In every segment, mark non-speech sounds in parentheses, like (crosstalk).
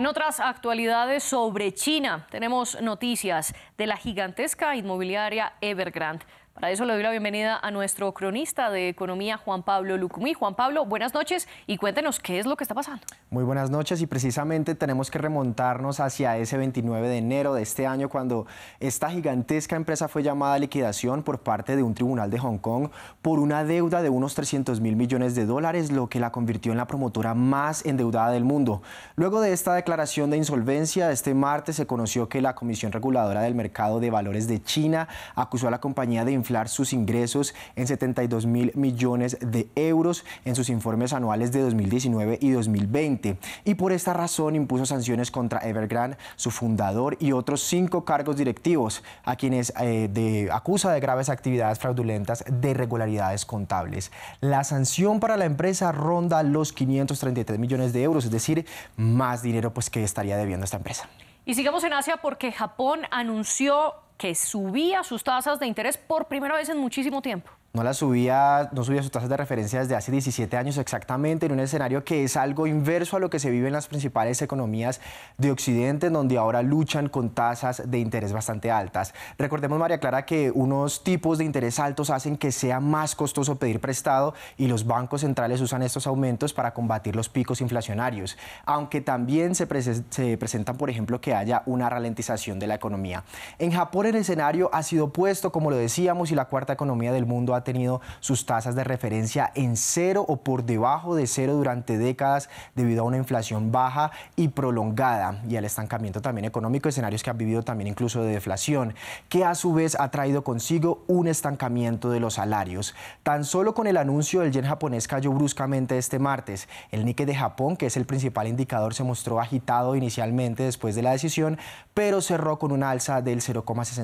En otras actualidades sobre China, tenemos noticias de la gigantesca inmobiliaria Evergrande para eso le doy la bienvenida a nuestro cronista de economía, Juan Pablo Lucumí. Juan Pablo, buenas noches y cuéntenos qué es lo que está pasando. Muy buenas noches y precisamente tenemos que remontarnos hacia ese 29 de enero de este año cuando esta gigantesca empresa fue llamada a liquidación por parte de un tribunal de Hong Kong por una deuda de unos 300 mil millones de dólares, lo que la convirtió en la promotora más endeudada del mundo. Luego de esta declaración de insolvencia, este martes se conoció que la Comisión Reguladora del Mercado de Valores de China acusó a la compañía de sus ingresos en 72 mil millones de euros en sus informes anuales de 2019 y 2020. Y por esta razón impuso sanciones contra Evergrande, su fundador y otros cinco cargos directivos, a quienes eh, acusa de graves actividades fraudulentas de irregularidades contables. La sanción para la empresa ronda los 533 millones de euros, es decir, más dinero pues, que estaría debiendo esta empresa. Y sigamos en Asia porque Japón anunció que subía sus tasas de interés por primera vez en muchísimo tiempo. No la subía, no subía sus tasas de referencia desde hace 17 años exactamente, en un escenario que es algo inverso a lo que se vive en las principales economías de Occidente, donde ahora luchan con tasas de interés bastante altas. Recordemos, María Clara, que unos tipos de interés altos hacen que sea más costoso pedir prestado y los bancos centrales usan estos aumentos para combatir los picos inflacionarios, aunque también se, se presentan, por ejemplo, que haya una ralentización de la economía. En Japón, el escenario ha sido puesto, como lo decíamos, y la cuarta economía del mundo ha tenido sus tasas de referencia en cero o por debajo de cero durante décadas debido a una inflación baja y prolongada y al estancamiento también económico, escenarios que han vivido también incluso de deflación, que a su vez ha traído consigo un estancamiento de los salarios. Tan solo con el anuncio del yen japonés cayó bruscamente este martes. El Nikkei de Japón, que es el principal indicador, se mostró agitado inicialmente después de la decisión, pero cerró con una alza del 0,60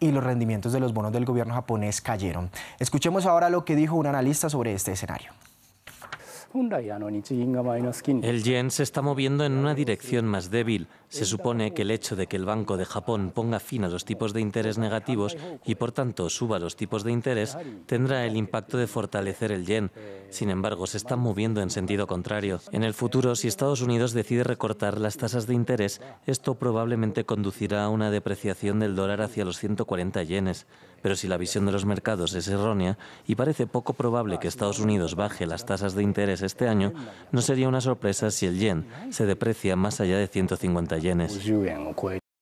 y los rendimientos de los bonos del gobierno japonés cayeron. Escuchemos ahora lo que dijo un analista sobre este escenario. El yen se está moviendo en una dirección más débil. Se supone que el hecho de que el Banco de Japón ponga fin a los tipos de interés negativos y por tanto suba los tipos de interés tendrá el impacto de fortalecer el yen. Sin embargo, se están moviendo en sentido contrario. En el futuro, si Estados Unidos decide recortar las tasas de interés, esto probablemente conducirá a una depreciación del dólar hacia los 140 yenes. Pero si la visión de los mercados es errónea y parece poco probable que Estados Unidos baje las tasas de interés este año, no sería una sorpresa si el yen se deprecia más allá de 150 yenes.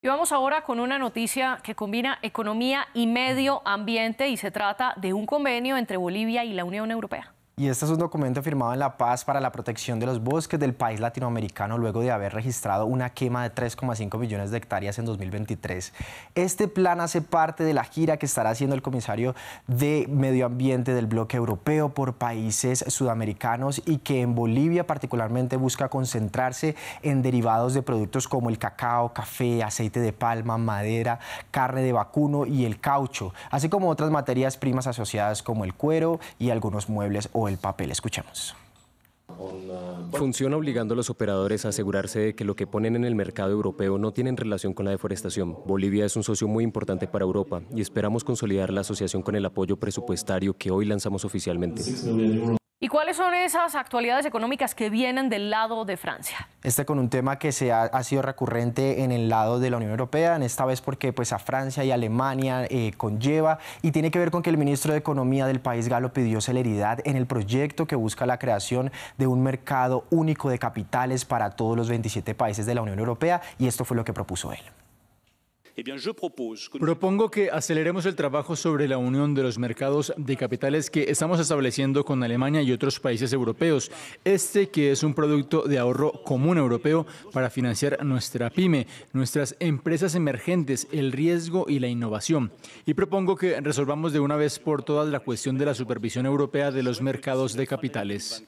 Y vamos ahora con una noticia que combina economía y medio ambiente y se trata de un convenio entre Bolivia y la Unión Europea. Y este es un documento firmado en La Paz para la protección de los bosques del país latinoamericano luego de haber registrado una quema de 3,5 millones de hectáreas en 2023. Este plan hace parte de la gira que estará haciendo el comisario de Medio Ambiente del bloque europeo por países sudamericanos y que en Bolivia particularmente busca concentrarse en derivados de productos como el cacao, café, aceite de palma, madera, carne de vacuno y el caucho, así como otras materias primas asociadas como el cuero y algunos muebles el papel. Escuchemos. Funciona obligando a los operadores a asegurarse de que lo que ponen en el mercado europeo no tienen relación con la deforestación. Bolivia es un socio muy importante para Europa y esperamos consolidar la asociación con el apoyo presupuestario que hoy lanzamos oficialmente. ¿Y cuáles son esas actualidades económicas que vienen del lado de Francia? Este con un tema que se ha, sido recurrente en el lado de la Unión Europea, en esta vez porque pues, a Francia y Alemania eh, conlleva y tiene que ver con que el ministro de Economía del país galo pidió celeridad en el proyecto que busca la creación de un mercado único de capitales para todos los 27 países de la Unión Europea y esto fue lo que propuso él. Eh propongo que aceleremos el trabajo sobre la unión de los mercados de capitales que estamos estableciendo con Alemania y otros países europeos. Este que es un producto de ahorro común europeo para financiar nuestra pyme, nuestras empresas emergentes, el riesgo y la innovación. Y propongo que resolvamos de una vez por todas la cuestión de la supervisión europea de los mercados de capitales.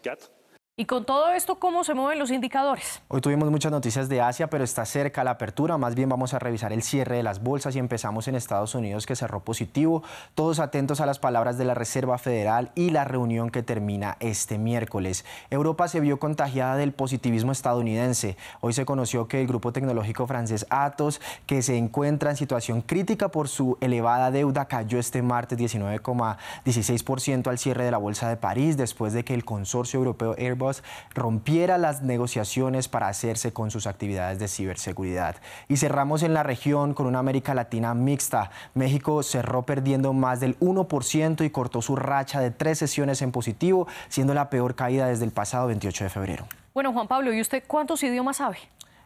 Y con todo esto, ¿cómo se mueven los indicadores? Hoy tuvimos muchas noticias de Asia, pero está cerca la apertura. Más bien vamos a revisar el cierre de las bolsas y empezamos en Estados Unidos, que cerró positivo. Todos atentos a las palabras de la Reserva Federal y la reunión que termina este miércoles. Europa se vio contagiada del positivismo estadounidense. Hoy se conoció que el grupo tecnológico francés Atos, que se encuentra en situación crítica por su elevada deuda, cayó este martes 19,16% al cierre de la bolsa de París, después de que el consorcio europeo Airbus rompiera las negociaciones para hacerse con sus actividades de ciberseguridad. Y cerramos en la región con una América Latina mixta. México cerró perdiendo más del 1% y cortó su racha de tres sesiones en positivo, siendo la peor caída desde el pasado 28 de febrero. Bueno, Juan Pablo, ¿y usted cuántos idiomas sabe?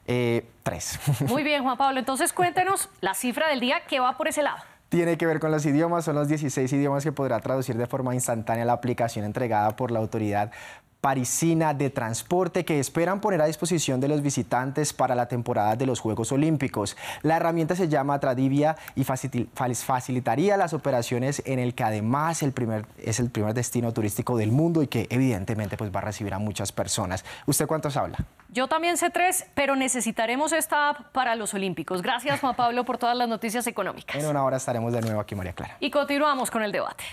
Eh, tres. (laughs) Muy bien, Juan Pablo. Entonces cuéntenos la cifra del día que va por ese lado tiene que ver con los idiomas, son los 16 idiomas que podrá traducir de forma instantánea la aplicación entregada por la autoridad parisina de transporte que esperan poner a disposición de los visitantes para la temporada de los Juegos Olímpicos. La herramienta se llama Tradivia y facilitaría las operaciones en el que además el primer, es el primer destino turístico del mundo y que evidentemente pues, va a recibir a muchas personas. ¿Usted cuántos habla? Yo también sé tres, pero necesitaremos esta app para los Olímpicos. Gracias Juan Pablo por todas las noticias económicas. En una hora estaremos de nuevo aquí María Clara. Y continuamos con el debate.